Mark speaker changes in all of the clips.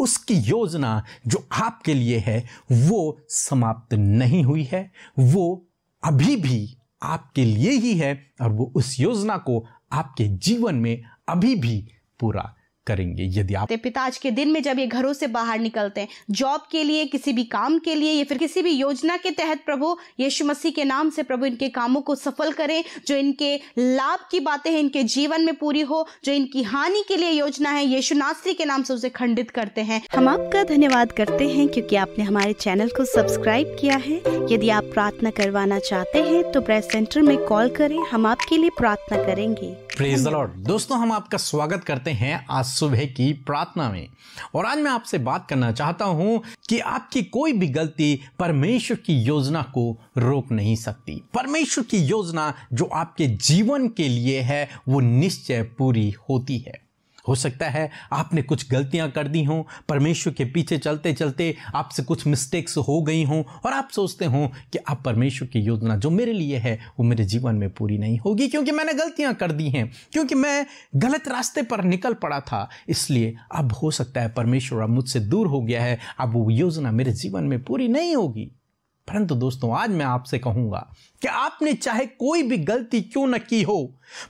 Speaker 1: उसकी योजना जो आपके लिए है वो समाप्त नहीं हुई है वो अभी भी आपके लिए ही है और वो उस योजना को आपके जीवन में अभी भी पूरा करेंगे यदि आप
Speaker 2: पिता आज के दिन में जब ये घरों से बाहर निकलते हैं जॉब के लिए किसी भी काम के लिए या फिर किसी भी योजना के तहत प्रभु यीशु मसीह के नाम से प्रभु इनके कामों को सफल करें जो इनके लाभ की बातें हैं इनके जीवन में पूरी हो जो इनकी हानि के लिए योजना है यीशु नासरी के नाम से उसे खंडित करते हैं हम आपका धन्यवाद करते हैं क्योंकि आपने हमारे चैनल को सब्सक्राइब किया है यदि आप प्रार्थना करवाना चाहते हैं तो प्रेस सेंटर में कॉल करें हम आपके लिए प्रार्थना करेंगे
Speaker 1: प्रेज द लॉर्ड दोस्तों हम आपका स्वागत करते हैं आज सुबह की प्रार्थना में और आज मैं आपसे बात करना चाहता हूं कि आपकी कोई भी गलती परमेश्वर की योजना को रोक नहीं सकती परमेश्वर की योजना जो आपके जीवन के लिए है वो निश्चय पूरी होती है हो सकता है आपने कुछ गलतियां कर दी हों परमेश्वर के पीछे चलते चलते आपसे कुछ मिस्टेक्स हो गई हों और आप सोचते हों कि आप परमेश्वर की योजना जो मेरे लिए है वो मेरे जीवन में पूरी नहीं होगी क्योंकि मैंने गलतियां कर दी हैं क्योंकि मैं गलत रास्ते पर निकल पड़ा था इसलिए अब हो सकता है परमेश्वर अब मुझसे दूर हो गया है अब वो योजना मेरे जीवन में पूरी नहीं होगी परंतु दोस्तों आज मैं आपसे कहूंगा कि आपने चाहे कोई भी गलती क्यों न की हो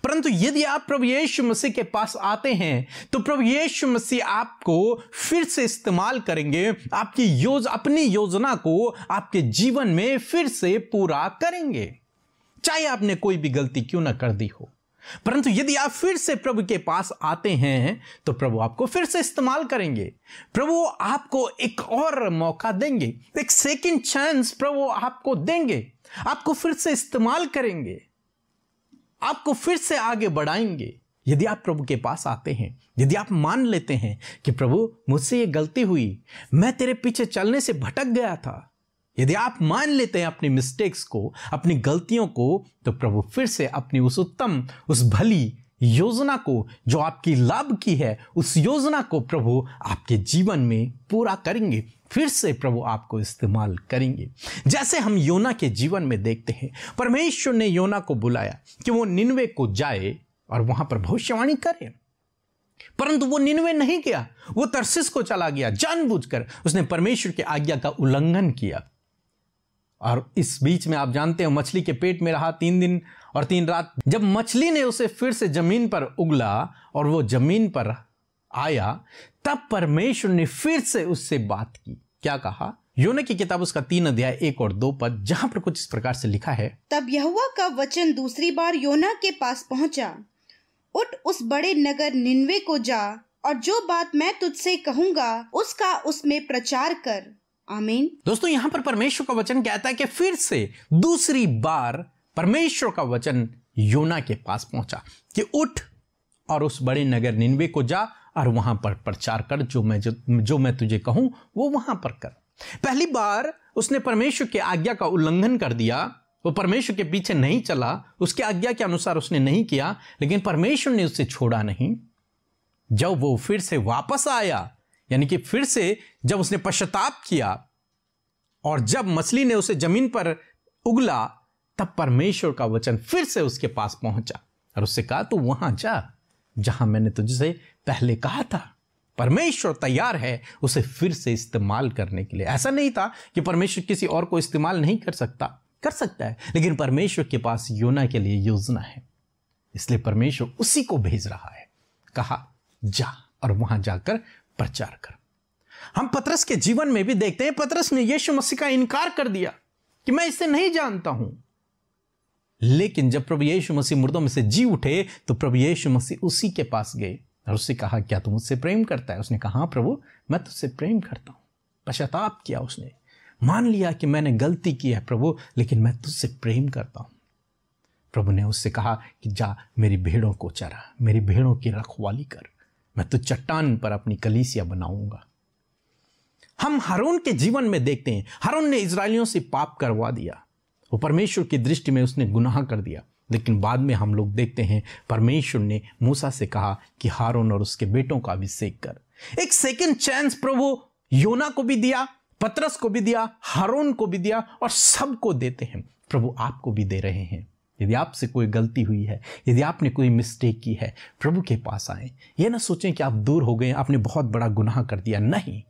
Speaker 1: परंतु यदि आप प्रभु यीशु मसीह के पास आते हैं तो प्रभु यीशु मसीह आपको फिर से इस्तेमाल करेंगे आपकी योज अपनी योजना को आपके जीवन में फिर से पूरा करेंगे चाहे आपने कोई भी गलती क्यों ना कर दी हो परंतु यदि आप फिर से प्रभु के पास आते हैं तो प्रभु आपको फिर से इस्तेमाल करेंगे प्रभु आपको एक और मौका देंगे एक सेकंड चांस प्रभु आपको देंगे आपको फिर से इस्तेमाल करेंगे आपको फिर से आगे बढ़ाएंगे यदि आप प्रभु के पास आते हैं यदि आप मान लेते हैं कि प्रभु मुझसे ये गलती हुई मैं तेरे पीछे चलने से भटक गया था यदि आप मान लेते हैं अपनी मिस्टेक्स को अपनी गलतियों को तो प्रभु फिर से अपनी उस उत्तम उस भली योजना को जो आपकी लाभ की है उस योजना को प्रभु आपके जीवन में पूरा करेंगे फिर से प्रभु आपको इस्तेमाल करेंगे जैसे हम योना के जीवन में देखते हैं परमेश्वर ने योना को बुलाया कि वो निन्वे को जाए और वहां पर भविष्यवाणी करे परंतु वो निन्वे नहीं गया वो तरसिस को चला गया जानबूझकर उसने परमेश्वर की आज्ञा का उल्लंघन किया और इस बीच में आप जानते हो मछली के पेट में रहा तीन दिन और तीन रात जब मछली ने उसे फिर से जमीन पर उगला और वो जमीन पर आया तब परमेश्वर ने फिर से उससे बात की क्या कहा योना की किताब उसका तीन अध्याय एक और दो पद जहाँ पर कुछ इस प्रकार से लिखा है
Speaker 2: तब यहुआ का वचन दूसरी बार योना के पास पहुँचा उठ उस बड़े नगर निन्वे को जा और जो बात मैं तुझसे कहूँगा उसका उसमें प्रचार कर आमीन
Speaker 1: दोस्तों यहां पर परमेश्वर का वचन कहता है कि फिर से दूसरी बार परमेश्वर का वचन योना के पास पहुंचा कि उठ और उस बड़े नगर निन्वे को जा और वहां पर प्रचार कर जो मैं जो, जो मैं तुझे कहूं वो वहां पर कर पहली बार उसने परमेश्वर की आज्ञा का उल्लंघन कर दिया वो परमेश्वर के पीछे नहीं चला उसके आज्ञा के अनुसार उसने नहीं किया लेकिन परमेश्वर ने उसे छोड़ा नहीं जब वो फिर से वापस आया यानी कि फिर से जब उसने पश्चाताप किया और जब मछली ने उसे जमीन पर उगला तब परमेश्वर का वचन फिर से उसके पास पहुंचा और उससे कहा तू वहां जा जहां मैंने तुझसे पहले कहा था परमेश्वर तैयार है उसे फिर से इस्तेमाल करने के लिए ऐसा नहीं था कि परमेश्वर किसी और को इस्तेमाल नहीं कर सकता कर सकता है लेकिन परमेश्वर के पास योना के लिए योजना है इसलिए परमेश्वर उसी को भेज रहा है कहा जा और वहां जाकर प्रचार कर हम पतरस के जीवन में भी देखते हैं पतरस ने यीशु मसीह का इनकार कर दिया कि मैं इसे नहीं जानता हूं लेकिन जब प्रभु यीशु मसीह मुर्दों में से जी उठे तो प्रभु यीशु मसीह उसी के पास गए और उससे कहा क्या तुम मुझसे प्रेम करता है उसने कहा हाँ प्रभु मैं तुझसे प्रेम करता हूं पश्चाताप किया उसने मान लिया कि मैंने गलती की है प्रभु लेकिन मैं तुझसे प्रेम करता हूं प्रभु ने उससे कहा कि जा मेरी भेड़ों को चरा मेरी भेड़ों की रखवाली कर मैं तो चट्टान पर अपनी कलीसिया बनाऊंगा हम हरून के जीवन में देखते हैं हरून ने इसराइलियों से पाप करवा दिया वो परमेश्वर की दृष्टि में उसने गुनाह कर दिया लेकिन बाद में हम लोग देखते हैं परमेश्वर ने मूसा से कहा कि हारून और उसके बेटों का अभिषेक कर एक सेकेंड चांस प्रभु योना को भी दिया पत्रस को भी दिया हारून को भी दिया और सबको देते हैं प्रभु आपको भी दे रहे हैं यदि आपसे कोई गलती हुई है यदि आपने कोई मिस्टेक की है प्रभु के पास आए यह ना सोचें कि आप दूर हो गए आपने बहुत बड़ा गुनाह कर दिया नहीं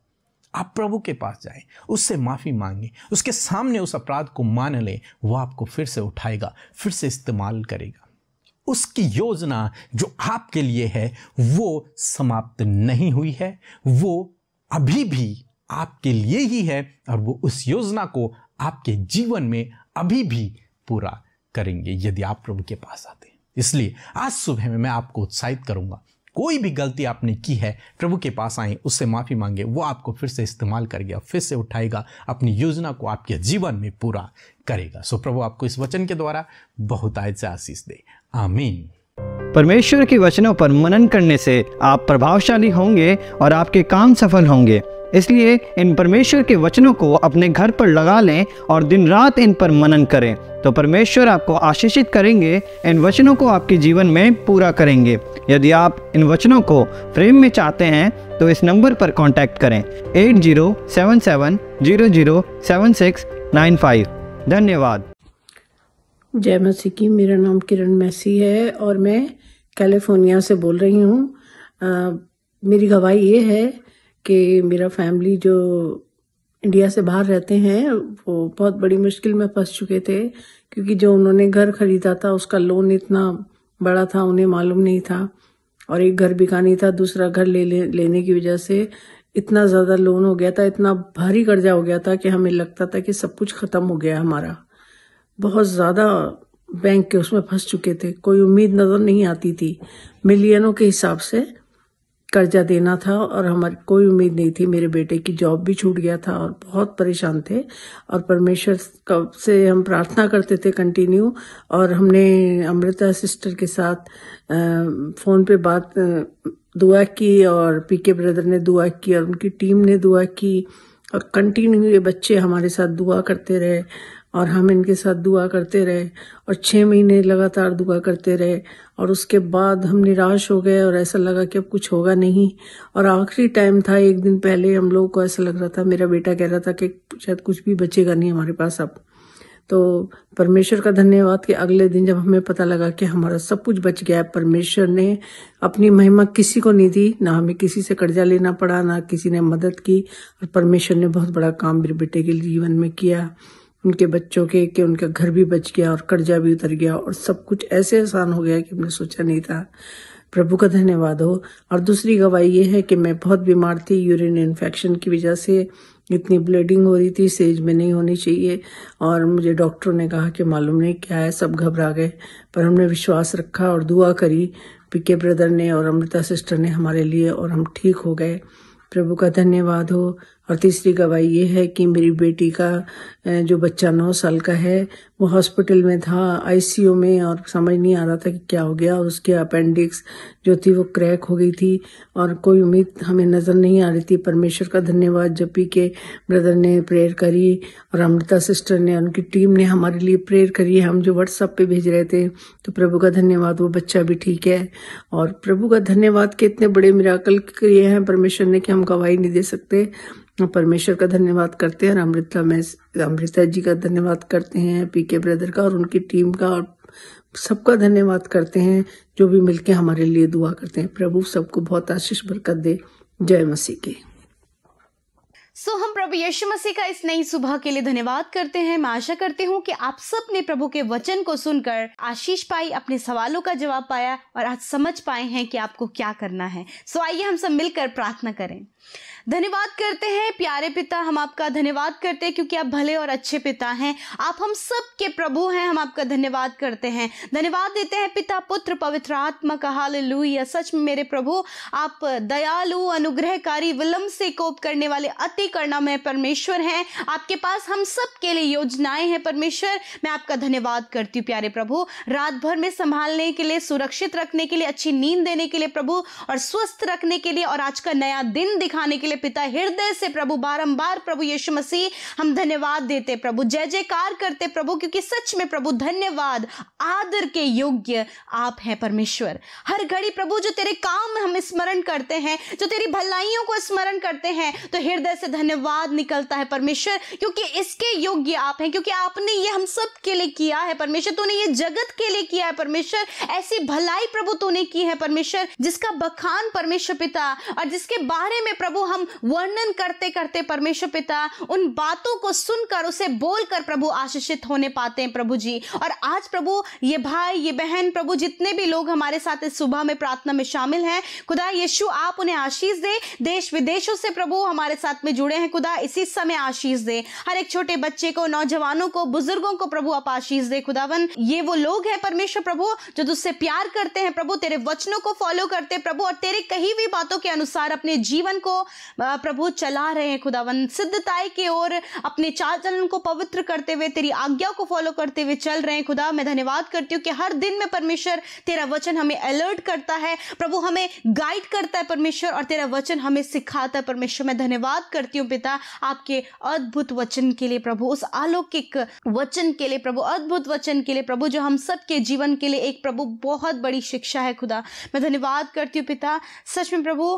Speaker 1: आप प्रभु के पास जाएं उससे माफ़ी मांगें उसके सामने उस अपराध को मान लें वो आपको फिर से उठाएगा फिर से इस्तेमाल करेगा उसकी योजना जो आपके लिए है वो समाप्त नहीं हुई है वो अभी भी आपके लिए ही है और वो उस योजना को आपके जीवन में अभी भी पूरा करेंगे यदि आप प्रभु के पास आते हैं इसलिए आज सुबह में मैं आपको उत्साहित करूंगा कोई भी गलती आपने की है प्रभु के पास आए उससे माफ़ी मांगे वो आपको फिर से इस्तेमाल कर गया फिर से उठाएगा अपनी योजना को आपके जीवन में पूरा करेगा सो प्रभु आपको इस वचन के द्वारा बहुत आयत से आशीष दे आमीन परमेश्वर के वचनों पर मनन करने से आप प्रभावशाली होंगे और आपके काम सफल होंगे इसलिए इन परमेश्वर के वचनों को अपने घर पर लगा लें और दिन रात इन पर मनन करें तो परमेश्वर आपको आशीषित करेंगे इन वचनों को आपके जीवन में पूरा करेंगे यदि आप इन वचनों को फ्रेम में चाहते हैं तो इस नंबर पर कॉन्टैक्ट करें eight zero seven seven zero zero seven six nine five धन्यवाद
Speaker 3: जय मसीह की मेरा नाम किरण मैसी है और मैं कैलिफोर्निया से बोल रही हूँ मेरी गवाही ये है कि मेरा फैमिली जो इंडिया से बाहर रहते हैं वो बहुत बड़ी मुश्किल में फंस चुके थे क्योंकि जो उन्होंने घर खरीदा था उसका लोन इतना बड़ा था उन्हें मालूम नहीं था और एक घर बिका नहीं था दूसरा घर ले, ले लेने की वजह से इतना ज़्यादा लोन हो गया था इतना भारी कर्जा हो गया था कि हमें लगता था कि सब कुछ ख़त्म हो गया हमारा बहुत ज़्यादा बैंक के उसमें फंस चुके थे कोई उम्मीद नज़र नहीं आती थी मिलियनों के हिसाब से कर्जा देना था और हमारी कोई उम्मीद नहीं थी मेरे बेटे की जॉब भी छूट गया था और बहुत परेशान थे और परमेश्वर कब से हम प्रार्थना करते थे कंटिन्यू और हमने अमृता सिस्टर के साथ फ़ोन पे बात दुआ की और पीके ब्रदर ने दुआ की और उनकी टीम ने दुआ की और कंटिन्यू ये बच्चे हमारे साथ दुआ करते रहे और हम इनके साथ दुआ करते रहे और छः महीने लगातार दुआ करते रहे और उसके बाद हम निराश हो गए और ऐसा लगा कि अब कुछ होगा नहीं और आखिरी टाइम था एक दिन पहले हम लोगों को ऐसा लग रहा था मेरा बेटा कह रहा था कि शायद कुछ भी बचेगा नहीं हमारे पास अब तो परमेश्वर का धन्यवाद कि अगले दिन जब हमें पता लगा कि हमारा सब कुछ बच गया है परमेश्वर ने अपनी महिमा किसी को नहीं दी ना हमें किसी से कर्जा लेना पड़ा ना किसी ने मदद की और परमेश्वर ने बहुत बड़ा काम मेरे बेटे के जीवन में किया उनके बच्चों के कि उनका घर भी बच गया और कर्जा भी उतर गया और सब कुछ ऐसे आसान हो गया कि हमने सोचा नहीं था प्रभु का धन्यवाद हो और दूसरी गवाही ये है कि मैं बहुत बीमार थी यूरिन इन्फेक्शन की वजह से इतनी ब्लीडिंग हो रही थी सेज में नहीं होनी चाहिए और मुझे डॉक्टरों ने कहा कि मालूम नहीं क्या है सब घबरा गए पर हमने विश्वास रखा और दुआ करी पीके ब्रदर ने और अमृता सिस्टर ने हमारे लिए और हम ठीक हो गए प्रभु का धन्यवाद हो और तीसरी गवाही ये है कि मेरी बेटी का जो बच्चा नौ साल का है वो हॉस्पिटल में था आईसीयू में और समझ नहीं आ रहा था कि क्या हो गया और उसके अपेंडिक्स जो थी वो क्रैक हो गई थी और कोई उम्मीद हमें नज़र नहीं आ रही थी परमेश्वर का धन्यवाद जब पी के ब्रदर ने प्रेयर करी और अमृता सिस्टर ने उनकी टीम ने हमारे लिए प्रेयर करी हम जो व्हाट्सअप पे भेज रहे थे तो प्रभु का धन्यवाद वो बच्चा भी ठीक है और प्रभु का धन्यवाद के इतने बड़े मिराकल किए हैं परमेश्वर ने कि हम गवाही नहीं दे सकते परमेश्वर का धन्यवाद करते हैं और अमृता में अमृता जी का धन्यवाद करते हैं पीके ब्रदर का और उनकी टीम का और सबका धन्यवाद करते हैं जो भी मिलके हमारे लिए दुआ करते हैं प्रभु सबको बहुत आशीष बरकत दे जय मसीह की
Speaker 2: सो हम प्रभु यीशु मसीह का इस नई सुबह के लिए धन्यवाद करते हैं मैं आशा करती हूँ कि आप सब ने प्रभु के वचन को सुनकर आशीष पाई अपने सवालों का जवाब पाया और आज समझ पाए हैं कि आपको क्या करना है सो आइए हम सब मिलकर प्रार्थना करें धन्यवाद करते हैं प्यारे पिता हम आपका धन्यवाद करते हैं क्योंकि आप भले और अच्छे पिता हैं आप हम सब के प्रभु हैं हम आपका धन्यवाद करते हैं धन्यवाद देते हैं पिता पुत्र पवित्र आत्मा का हाल या सच में मेरे प्रभु आप दयालु अनुग्रहकारी विलंब से कोप करने वाले अति करणामय परमेश्वर हैं आपके पास हम सब के लिए योजनाएं हैं परमेश्वर मैं आपका धन्यवाद करती हूँ प्यारे प्रभु रात भर में संभालने के लिए सुरक्षित रखने के लिए अच्छी नींद देने के लिए प्रभु और स्वस्थ रखने के लिए और आज का नया दिन दिखाने के लिए पिता हृदय से प्रभु बारंबार प्रभु यीशु मसीह हम धन्यवाद देते प्रभु जय जयकार करते प्रभु क्योंकि सच में प्रभु धन्यवाद आदर के योग्य आप हैं परमेश्वर हर घड़ी प्रभु जो तेरे काम हम स्मरण करते हैं जो तेरी भलाइयों को स्मरण करते हैं तो हृदय से धन्यवाद निकलता है परमेश्वर क्योंकि इसके योग्य आप हैं क्योंकि आपने ये हम सब के लिए किया है परमेश्वर तूने ये जगत के लिए किया है परमेश्वर ऐसी भलाई प्रभु तूने की है परमेश्वर जिसका बखान परमेश्वर पिता और जिसके बारे में प्रभु हम हम वर्णन करते करते परमेश्वर पिता उन बातों को सुनकर उसे बोलकर प्रभु आशीषित होने पाते हैं प्रभु जी और आज प्रभु ये भाई ये बहन प्रभु जितने भी लोग हमारे साथ इस सुबह में प्रार्थना में शामिल हैं खुदा यीशु आप उन्हें आशीष दे देश विदेशों से प्रभु हमारे साथ में जुड़े हैं खुदा इसी समय आशीष दे हर एक छोटे बच्चे को नौजवानों को बुजुर्गों को प्रभु आप आशीष दे खुदावन ये वो लोग हैं परमेश्वर प्रभु जो तुझसे प्यार करते हैं प्रभु तेरे वचनों को फॉलो करते प्रभु और तेरे कही हुई बातों के अनुसार अपने जीवन को प्रभु चला रहे हैं खुदावन सिद्धताई की ओर अपने चाल चलन को पवित्र करते हुए तेरी आज्ञा को फॉलो करते हुए चल रहे हैं खुदा मैं धन्यवाद करती हूँ कि हर दिन में परमेश्वर तेरा वचन हमें अलर्ट करता है प्रभु हमें गाइड करता है परमेश्वर और तेरा वचन हमें सिखाता है परमेश्वर मैं धन्यवाद करती हूँ पिता आपके अद्भुत वचन के लिए प्रभु उस अलौकिक वचन के लिए प्रभु अद्भुत वचन के लिए प्रभु जो हम सबके जीवन के लिए एक प्रभु बहुत बड़ी शिक्षा है खुदा मैं धन्यवाद करती हूँ पिता सच में प्रभु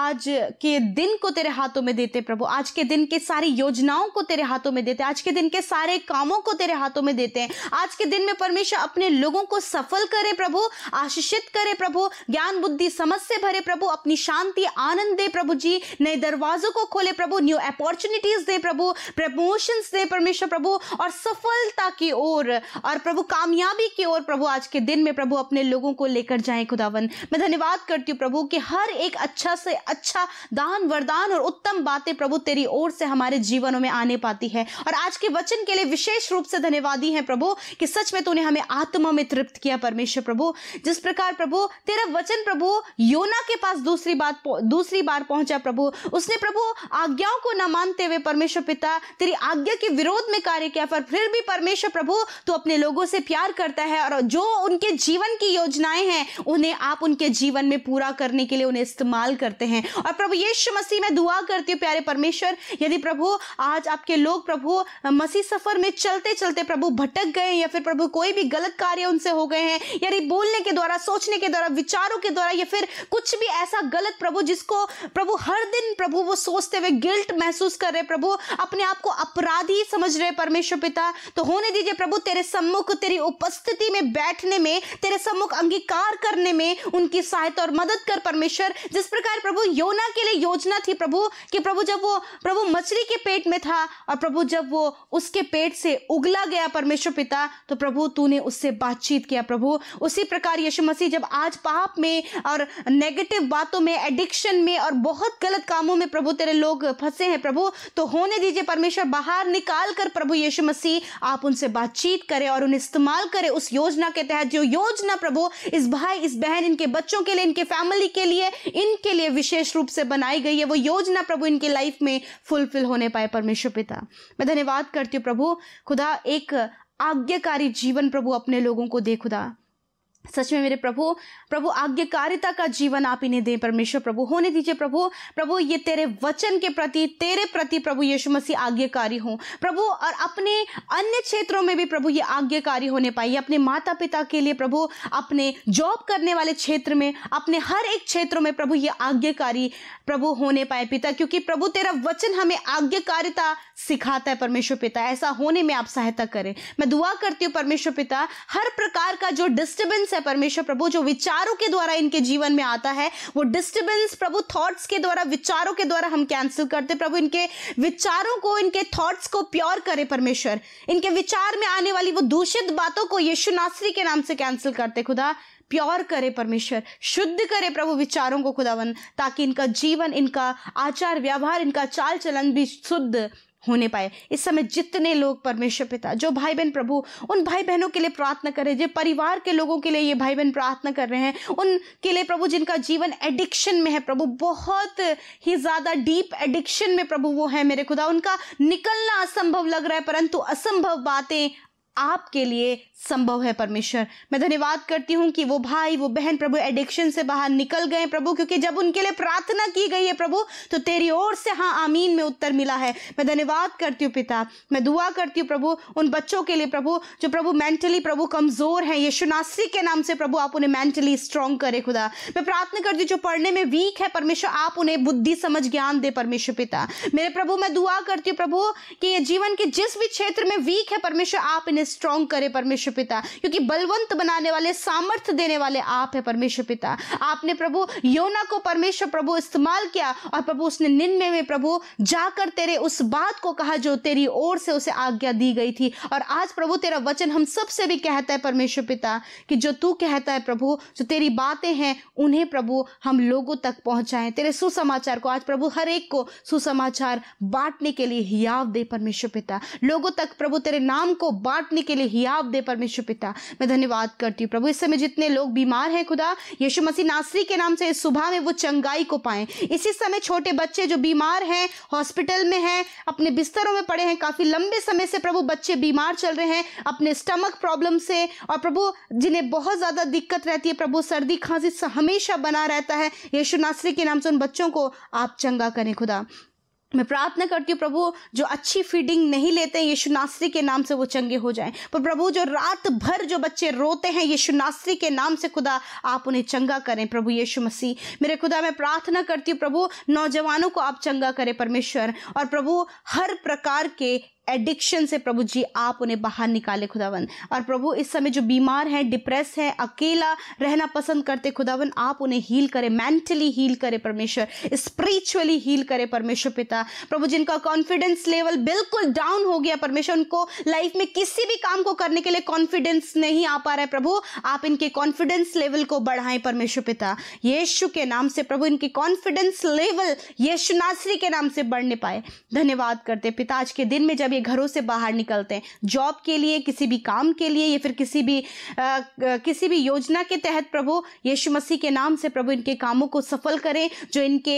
Speaker 2: आज के दिन को को तेरे हाथों में देते प्रभु आज के दिन के सारी योजनाओं को तेरे हाथों में देते आज के दिन के सारे कामों को तेरे हाथों में देते हैं आज के दिन में परमेश्वर अपने लोगों को सफल करे प्रभु आशीषित करे प्रभु ज्ञान बुद्धि समझ से भरे प्रभु अपनी शांति आनंद दे प्रभु जी नए दरवाजों को खोले प्रभु न्यू अपॉर्चुनिटीज दे प्रभु प्रमोशन दे परमेश्वर प्रभु और सफलता की ओर और प्रभु कामयाबी की ओर प्रभु आज के दिन में प्रभु अपने लोगों को लेकर जाए खुदावन मैं धन्यवाद करती हूँ प्रभु कि हर एक अच्छा से अच्छा दान वर्द वरदान और उत्तम बातें प्रभु तेरी ओर से हमारे जीवनों में आने पाती है और आज के वचन के लिए विशेष रूप से धन्यवादी है प्रभु कि सच में तूने हमें आत्मा में तृप्त किया परमेश्वर प्रभु जिस प्रकार प्रभु तेरा वचन प्रभु योना के पास दूसरी बात दूसरी बार पहुंचा प्रभु उसने प्रभु आज्ञाओं को न मानते हुए परमेश्वर पिता तेरी आज्ञा के विरोध में कार्य किया पर फिर भी परमेश्वर प्रभु तू अपने लोगों से प्यार करता है और जो उनके जीवन की योजनाएं हैं उन्हें आप उनके जीवन में पूरा करने के लिए उन्हें इस्तेमाल करते हैं और प्रभु यीशु मसीह इसलिए मैं दुआ करती हूँ प्यारे परमेश्वर यदि प्रभु आज आपके लोग प्रभु मसीह सफर में चलते चलते प्रभु भटक गए या फिर प्रभु कोई भी गलत कार्य उनसे हो गए हैं यदि बोलने के द्वारा सोचने के द्वारा विचारों के द्वारा या फिर कुछ भी ऐसा गलत प्रभु जिसको प्रभु हर दिन प्रभु वो सोचते हुए गिल्ट महसूस कर रहे प्रभु अपने आप को अपराधी समझ रहे परमेश्वर पिता तो होने दीजिए प्रभु तेरे सम्मुख तेरी उपस्थिति में बैठने में तेरे सम्मुख अंगीकार करने में उनकी सहायता और मदद कर परमेश्वर जिस प्रकार प्रभु योना के लिए योजना थी प्रभु कि प्रभु जब वो प्रभु मछली के पेट में था और प्रभु जब वो उसके पेट से उगला गया परमेश्वर पिता तो प्रभु तूने उससे बातचीत किया प्रभु उसी प्रकार यीशु मसीह जब आज पाप में और नेगेटिव बातों में एडिक्शन में और बहुत गलत कामों में प्रभु तेरे लोग फंसे हैं प्रभु तो होने दीजिए परमेश्वर बाहर निकाल कर प्रभु यीशु मसीह आप उनसे बातचीत करें और उन्हें इस्तेमाल करें उस योजना के तहत जो योजना प्रभु इस भाई इस बहन इनके बच्चों के लिए इनके फैमिली के लिए इनके लिए विशेष रूप से बनाई गई है वो योजना प्रभु इनके लाइफ में फुलफिल होने पाए परमेश्वर पिता मैं धन्यवाद करती हूँ प्रभु खुदा एक आज्ञाकारी जीवन प्रभु अपने लोगों को दे खुदा सच में मेरे प्रभु प्रभु आज्ञाकारिता का जीवन आप इन्हें दें परमेश्वर प्रभु होने दीजिए प्रभु प्रभु ये तेरे वचन के प्रति तेरे प्रति प्रभु यीशु मसीह आज्ञाकारी हों प्रभु और अपने अन्य क्षेत्रों में भी प्रभु ये आज्ञाकारी होने पाए अपने माता पिता के लिए प्रभु अपने जॉब करने वाले क्षेत्र में अपने हर एक क्षेत्र में प्रभु ये आज्ञाकारी प्रभु होने पाए पिता क्योंकि प्रभु तेरा वचन हमें आज्ञाकारिता सिखाता है परमेश्वर पिता ऐसा होने में आप सहायता करें मैं दुआ करती हूँ परमेश्वर पिता हर प्रकार का जो डिस्टर्बेंस है है परमेश्वर प्रभु जो विचारों के द्वारा इनके जीवन में आता है वो डिस्टर्बेंस प्रभु थॉट्स के द्वारा विचारों के द्वारा हम कैंसिल करते प्रभु इनके विचारों को इनके थॉट्स को प्योर करे परमेश्वर इनके विचार में आने वाली वो दूषित बातों को यीशु नासरी के नाम से कैंसिल करते खुदा प्योर करे परमेश्वर शुद्ध करे प्रभु विचारों को खुदावन ताकि इनका जीवन इनका आचार व्यवहार इनका चाल चलन भी शुद्ध होने पाए इस समय जितने लोग परमेश्वर पिता जो भाई बहन प्रभु उन भाई बहनों के लिए प्रार्थना कर हैं जो परिवार के लोगों के लिए ये भाई बहन प्रार्थना कर रहे हैं उनके लिए प्रभु जिनका जीवन एडिक्शन में है प्रभु बहुत ही ज़्यादा डीप एडिक्शन में प्रभु वो है मेरे खुदा उनका निकलना असंभव लग रहा है परंतु असंभव बातें आपके लिए संभव है परमेश्वर मैं धन्यवाद करती हूँ कि वो भाई वो बहन प्रभु एडिक्शन से बाहर निकल गए प्रभु क्योंकि जब उनके लिए प्रार्थना की गई है प्रभु तो तेरी ओर से हाँ आमीन में उत्तर मिला है मैं धन्यवाद करती हूँ पिता मैं दुआ करती हूँ प्रभु उन बच्चों के लिए प्रभु जो प्रभु मेंटली प्रभु कमज़ोर है ये नासरी के नाम से प्रभु आप उन्हें मेंटली स्ट्रांग करे खुदा मैं प्रार्थना करती हूँ जो पढ़ने में वीक है परमेश्वर आप उन्हें बुद्धि समझ ज्ञान दे परमेश्वर पिता मेरे प्रभु मैं दुआ करती हूँ प्रभु कि ये जीवन के जिस भी क्षेत्र में वीक है परमेश्वर आप इन्हें स्ट्रांग करे परमेश्वर पिता क्योंकि बलवंत बनाने वाले सामर्थ्य देने वाले आप है परमेश्वर पिता आपने प्रभु योना को परमेश्वर प्रभु इस्तेमाल किया और प्रभु उसने निन्मे में प्रभु जाकर तेरे उस बात को कहा जो तेरी ओर से उसे आज्ञा दी गई थी और आज प्रभु तेरा वचन हम सबसे भी कहता है परमेश्वर पिता कि जो तू कहता है प्रभु जो तेरी बातें हैं उन्हें प्रभु हम लोगों तक पहुंचाएं तेरे सुसमाचार को आज प्रभु हर एक को सुसमाचार बांटने के लिए हियाव दे परमेश्वर पिता लोगों तक प्रभु तेरे नाम को बांटने करने के लिए ही आप दे परमेश्वर पिता मैं धन्यवाद करती हूँ प्रभु इस समय जितने लोग बीमार हैं खुदा यीशु मसीह नासरी के नाम से इस सुबह में वो चंगाई को पाएं इसी समय छोटे बच्चे जो बीमार हैं हॉस्पिटल में हैं अपने बिस्तरों में पड़े हैं काफ़ी लंबे समय से प्रभु बच्चे बीमार चल रहे हैं अपने स्टमक प्रॉब्लम से और प्रभु जिन्हें बहुत ज़्यादा दिक्कत रहती है प्रभु सर्दी खांसी हमेशा बना रहता है यीशु नासरी के नाम से उन बच्चों को आप चंगा करें खुदा मैं प्रार्थना करती हूँ प्रभु जो अच्छी फीडिंग नहीं लेते हैं यीशु नास्त्री के नाम से वो चंगे हो जाएं पर प्रभु जो रात भर जो बच्चे रोते हैं यीशु नास्त्री के नाम से खुदा आप उन्हें चंगा करें प्रभु यीशु मसीह मेरे खुदा मैं प्रार्थना करती हूँ प्रभु नौजवानों को आप चंगा करें परमेश्वर और प्रभु हर प्रकार के एडिक्शन से प्रभु जी आप उन्हें बाहर निकाले खुदावन और प्रभु इस समय जो बीमार हैं डिप्रेस हैं अकेला रहना पसंद करते खुदावन आप उन्हें हील करें मेंटली हील करें परमेश्वर स्पिरिचुअली हील करें परमेश्वर पिता प्रभु जिनका कॉन्फिडेंस लेवल बिल्कुल डाउन हो गया परमेश्वर उनको लाइफ में किसी भी काम को करने के लिए कॉन्फिडेंस नहीं आ पा रहा है प्रभु आप इनके कॉन्फिडेंस लेवल को बढ़ाएं परमेश्वर पिता यीशु के नाम से प्रभु इनकी कॉन्फिडेंस लेवल यीशु नासरी के नाम से बढ़ने पाए धन्यवाद करते पिता आज के दिन में जब ये घरों से बाहर निकलते हैं जॉब के लिए किसी भी काम के लिए या फिर किसी भी आ, किसी भी योजना के तहत प्रभु यीशु मसीह के नाम से प्रभु इनके कामों को सफल करें जो इनके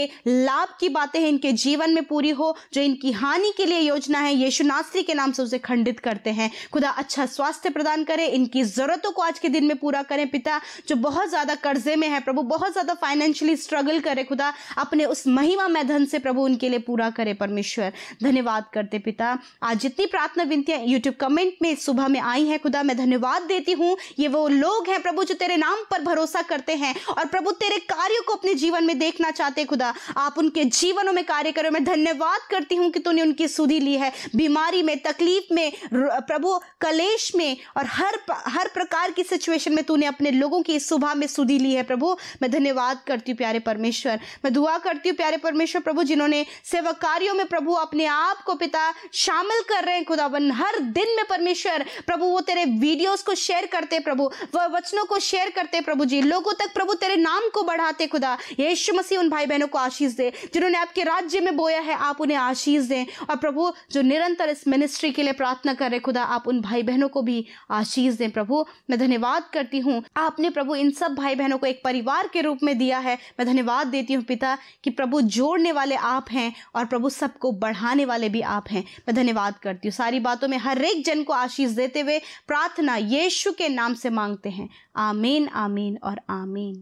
Speaker 2: लाभ की बातें हैं इनके जीवन में पूरी हो जो इनकी हानि के लिए योजना है यीशु नास्त्री के नाम से उसे खंडित करते हैं खुदा अच्छा स्वास्थ्य प्रदान करें इनकी ज़रूरतों को आज के दिन में पूरा करें पिता जो बहुत ज़्यादा कर्जे में है प्रभु बहुत ज़्यादा फाइनेंशियली स्ट्रगल करे खुदा अपने उस महिमा में धन से प्रभु उनके लिए पूरा करे परमेश्वर धन्यवाद करते पिता आज जितनी प्रार्थना विनतियां यूट्यूब कमेंट में सुबह में आई हैं खुदा मैं धन्यवाद देती हूँ ये वो लोग हैं प्रभु जो तेरे नाम पर भरोसा करते हैं और प्रभु तेरे कार्यों को अपने जीवन में देखना चाहते खुदा आप उनके जीवनों में कार्य करो मैं धन्यवाद करती हूँ कि तूने उनकी सुधी ली है बीमारी में तकलीफ में प्रभु कलेश में और हर हर प्रकार की सिचुएशन में तूने अपने लोगों की सुबह में सुधी ली है प्रभु मैं धन्यवाद करती हूँ प्यारे परमेश्वर मैं दुआ करती हूँ प्यारे परमेश्वर प्रभु जिन्होंने सेवा कार्यों में प्रभु अपने आप को पिता शामिल कमाल कर रहे हैं खुदाबन हर दिन में परमेश्वर प्रभु वो तेरे वीडियोस को शेयर करते प्रभु वह वचनों को शेयर करते प्रभु जी लोगों तक प्रभु तेरे नाम को बढ़ाते खुदा यीशु मसीह उन भाई बहनों को आशीष दे जिन्होंने आपके राज्य में बोया है आप उन्हें आशीष दें और प्रभु जो निरंतर इस मिनिस्ट्री के लिए प्रार्थना कर रहे खुदा आप उन भाई बहनों को भी आशीष दें प्रभु मैं धन्यवाद करती हूँ आपने प्रभु इन सब भाई बहनों को एक परिवार के रूप में दिया है मैं धन्यवाद देती हूँ पिता कि प्रभु जोड़ने वाले आप हैं और प्रभु सबको बढ़ाने वाले भी आप हैं मैं धन्यवाद बात करती हूँ सारी बातों में हर एक जन को आशीष देते हुए प्रार्थना यीशु के नाम से मांगते हैं आमीन आमीन और आमीन